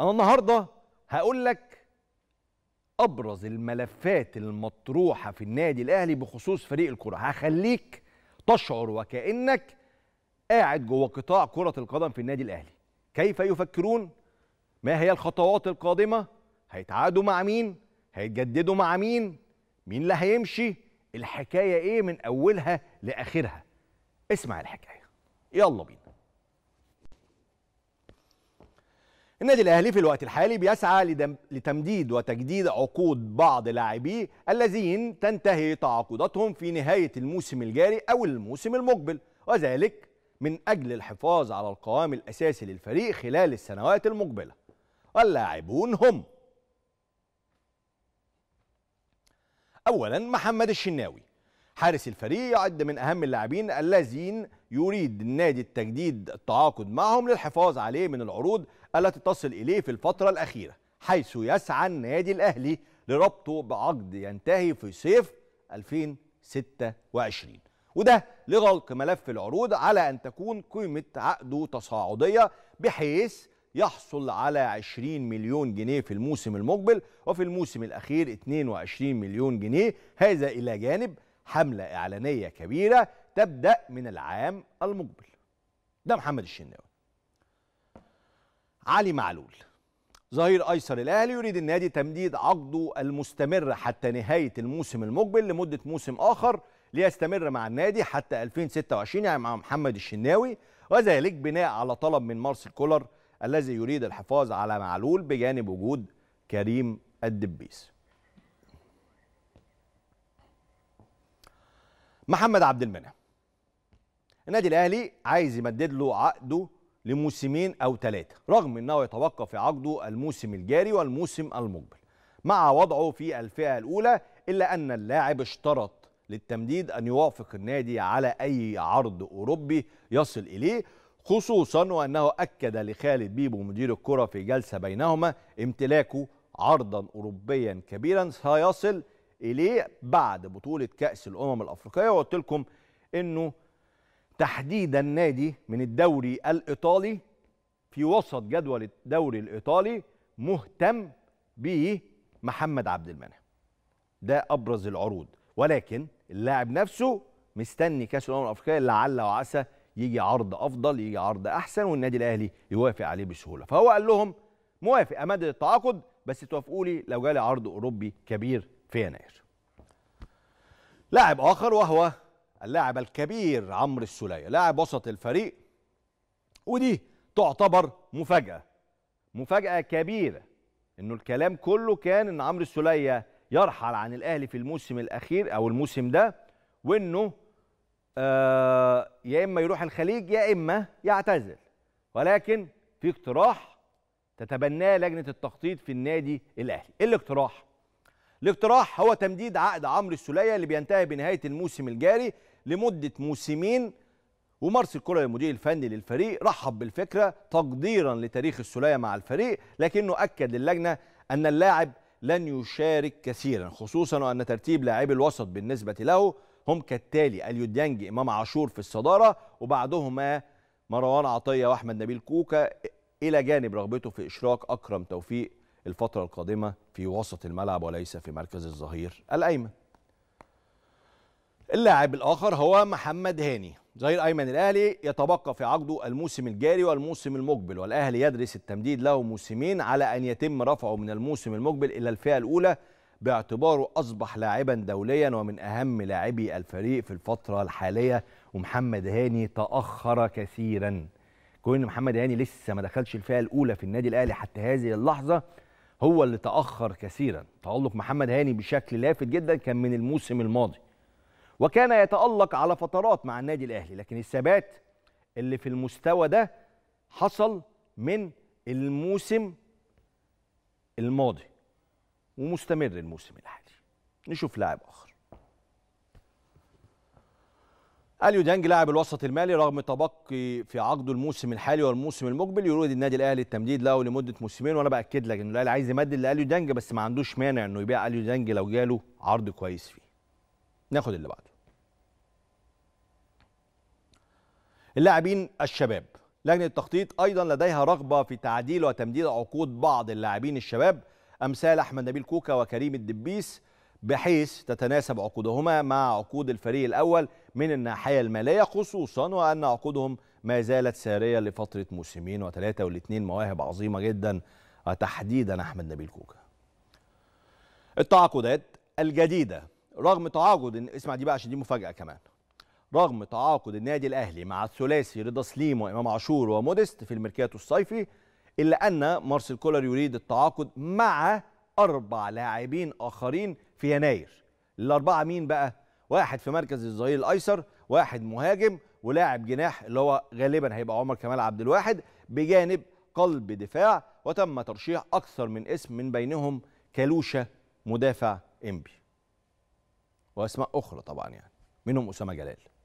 انا النهارده هقول لك ابرز الملفات المطروحه في النادي الاهلي بخصوص فريق الكره هخليك تشعر وكانك قاعد جوه قطاع كره القدم في النادي الاهلي كيف يفكرون ما هي الخطوات القادمه هيتعادوا مع مين هيتجددوا مع مين مين اللي هيمشي الحكايه ايه من اولها لاخرها اسمع الحكايه يلا بينا النادي الاهلي في الوقت الحالي بيسعى لتمديد وتجديد عقود بعض لاعبيه الذين تنتهي تعاقداتهم في نهايه الموسم الجاري او الموسم المقبل وذلك من اجل الحفاظ على القوام الاساسي للفريق خلال السنوات المقبله واللاعبون هم اولا محمد الشناوي حارس الفريق يعد من أهم اللاعبين الذين يريد النادي التجديد التعاقد معهم للحفاظ عليه من العروض التي تصل إليه في الفترة الأخيرة حيث يسعى النادي الأهلي لربطه بعقد ينتهي في صيف 2026 وده لغلق ملف العروض على أن تكون قيمة عقده تصاعدية بحيث يحصل على 20 مليون جنيه في الموسم المقبل وفي الموسم الأخير 22 مليون جنيه هذا إلى جانب حملة إعلانية كبيرة تبدأ من العام المقبل ده محمد الشناوي علي معلول ظهير ايسر الاهلي يريد النادي تمديد عقده المستمر حتى نهايه الموسم المقبل لمده موسم اخر ليستمر مع النادي حتى 2026 يعني مع محمد الشناوي وذلك بناء على طلب من مارسيل كولر الذي يريد الحفاظ على معلول بجانب وجود كريم الدبيس محمد عبد المنعم النادي الاهلي عايز يمدد له عقده لموسمين او ثلاثه رغم انه يتوقف عقده الموسم الجاري والموسم المقبل مع وضعه في الفئه الاولى الا ان اللاعب اشترط للتمديد ان يوافق النادي على اي عرض اوروبي يصل اليه خصوصا وانه اكد لخالد بيبو مدير الكره في جلسه بينهما امتلاكه عرضا اوروبيا كبيرا سيصل اليه بعد بطوله كاس الامم الافريقيه وقلت لكم انه تحديدا نادي من الدوري الايطالي في وسط جدول الدوري الايطالي مهتم به محمد عبد المنعم ده ابرز العروض ولكن اللاعب نفسه مستني كاس الامم الافريقيه لعل وعسى يجي عرض افضل يجي عرض احسن والنادي الاهلي يوافق عليه بسهوله فهو قال لهم موافق امدد التعاقد بس توافقوا لي لو جالي عرض اوروبي كبير في يناير لاعب آخر وهو اللاعب الكبير عمرو السولية لاعب وسط الفريق ودي تعتبر مفاجأة مفاجأة كبيرة انه الكلام كله كان ان عمرو السولية يرحل عن الاهلي في الموسم الاخير او الموسم ده وانه آه يا اما يروح الخليج يا اما يعتزل ولكن في اقتراح تتبناه لجنه التخطيط في النادي الاهلي ايه الاقتراح الاقتراح هو تمديد عقد عمرو السليه اللي بينتهي بنهايه الموسم الجاري لمده موسمين ومارس الكره المدير الفني للفريق رحب بالفكره تقديرا لتاريخ السليه مع الفريق لكنه اكد للجنه ان اللاعب لن يشارك كثيرا خصوصا وان ترتيب لاعبي الوسط بالنسبه له هم كالتالي اليو ديانج امام عاشور في الصداره وبعدهما مروان عطيه واحمد نبيل كوكا الى جانب رغبته في اشراك اكرم توفيق الفترة القادمة في وسط الملعب وليس في مركز الظهير الأيمن اللاعب الآخر هو محمد هاني ظهير أيمن الأهلي يتبقى في عقده الموسم الجاري والموسم المقبل والأهلي يدرس التمديد له موسمين على أن يتم رفعه من الموسم المقبل إلى الفئة الأولى باعتباره أصبح لاعبا دوليا ومن أهم لاعبي الفريق في الفترة الحالية ومحمد هاني تأخر كثيرا كون محمد هاني لسه ما دخلش الفئة الأولى في النادي الأهلي حتى هذه اللحظة هو اللي تاخر كثيرا تالق محمد هاني بشكل لافت جدا كان من الموسم الماضي وكان يتالق على فترات مع النادي الاهلي لكن الثبات اللي في المستوى ده حصل من الموسم الماضي ومستمر الموسم الحالي نشوف لاعب اخر اليو ديانج لاعب الوسط المالي رغم تبقي في عقده الموسم الحالي والموسم المقبل يريد النادي الاهلي التمديد له لمده موسمين وانا باكد لك ان الاهلي عايز يمدد لاليو ديانج بس ما عندوش مانع انه يبيع اليو ديانج لو جاله عرض كويس فيه ناخد اللي بعده اللاعبين الشباب لجنه التخطيط ايضا لديها رغبه في تعديل وتمديد عقود بعض اللاعبين الشباب امثال احمد نبيل كوكا وكريم الدبيس بحيث تتناسب عقودهما مع عقود الفريق الاول من الناحية المالية خصوصا وأن عقودهم ما زالت سارية لفترة موسمين وثلاثة والاثنين مواهب عظيمة جدا وتحديدا أحمد نبيل كوكا التعاقدات الجديدة رغم تعاقد اسمع دي بقى عشان دي مفاجأة كمان رغم تعاقد النادي الأهلي مع الثلاثي رضا سليم وإمام عاشور وموديست في الميركاتو الصيفي إلا أن مارسيل كولر يريد التعاقد مع أربع لاعبين آخرين في يناير الأربعة مين بقى؟ واحد في مركز الظهير الايسر واحد مهاجم ولاعب جناح اللي هو غالبا هيبقى عمر كمال عبد الواحد بجانب قلب دفاع وتم ترشيح اكثر من اسم من بينهم كالوشا مدافع انبي واسماء اخرى طبعا يعني منهم اسامه جلال